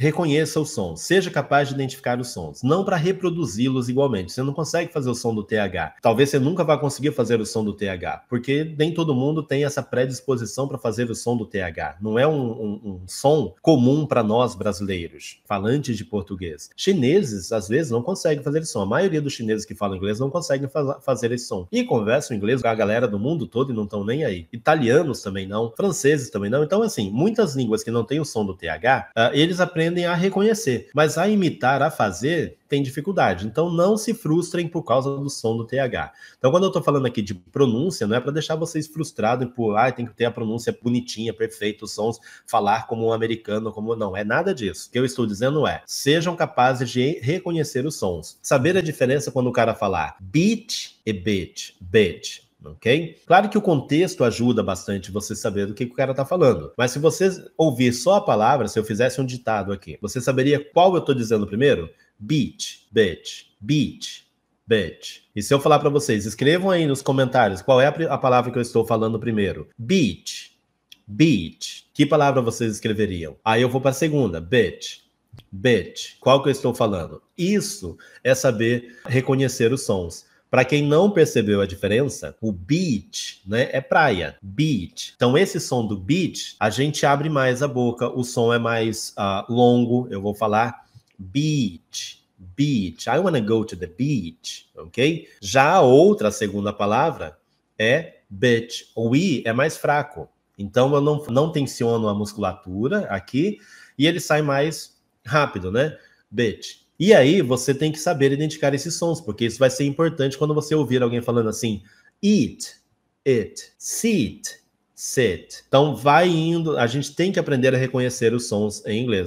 reconheça o som, seja capaz de identificar os sons, não para reproduzi-los igualmente. Você não consegue fazer o som do TH. Talvez você nunca vá conseguir fazer o som do TH, porque nem todo mundo tem essa predisposição para fazer o som do TH. Não é um, um, um som comum para nós brasileiros, falantes de português. Chineses, às vezes, não conseguem fazer esse som. A maioria dos chineses que falam inglês não conseguem fa fazer esse som. E conversam inglês com a galera do mundo todo e não estão nem aí. Italianos também não, franceses também não. Então, assim, muitas línguas que não têm o som do TH, uh, ah, eles aprendem tendem a reconhecer, mas a imitar, a fazer, tem dificuldade. Então não se frustrem por causa do som do TH. Então quando eu estou falando aqui de pronúncia, não é para deixar vocês frustrados por ah, tem que ter a pronúncia bonitinha, perfeito, os sons, falar como um americano, como não, é nada disso. O que eu estou dizendo é, sejam capazes de reconhecer os sons. Saber a diferença quando o cara falar beat e bit, bit, ok? Claro que o contexto ajuda bastante você saber do que o cara está falando, mas se você ouvir só a palavra, se eu fizesse um ditado aqui, você saberia qual eu estou dizendo primeiro? Beat, bitch, beat, bitch. E se eu falar para vocês, escrevam aí nos comentários qual é a, palavra que eu estou falando primeiro. Beat, beat. Que palavra vocês escreveriam? Aí eu vou para a segunda, bitch. Bitch, qual que eu estou falando? Isso é saber reconhecer os sons. Para quem não percebeu a diferença, o beach, né, é praia, beach. Então esse som do beach, a gente abre mais a boca, o som é mais uh, longo, eu vou falar beach, beach. I wanna go to the beach, ok? Já a outra segunda palavra é bitch. O i é mais fraco, então eu não, não tensiono a musculatura aqui e ele sai mais rápido, né? Bitch, e aí você tem que saber identificar esses sons, porque isso vai ser importante quando você ouvir alguém falando assim: eat, it, sit, sit. Então vai indo, a gente tem que aprender a reconhecer os sons em inglês.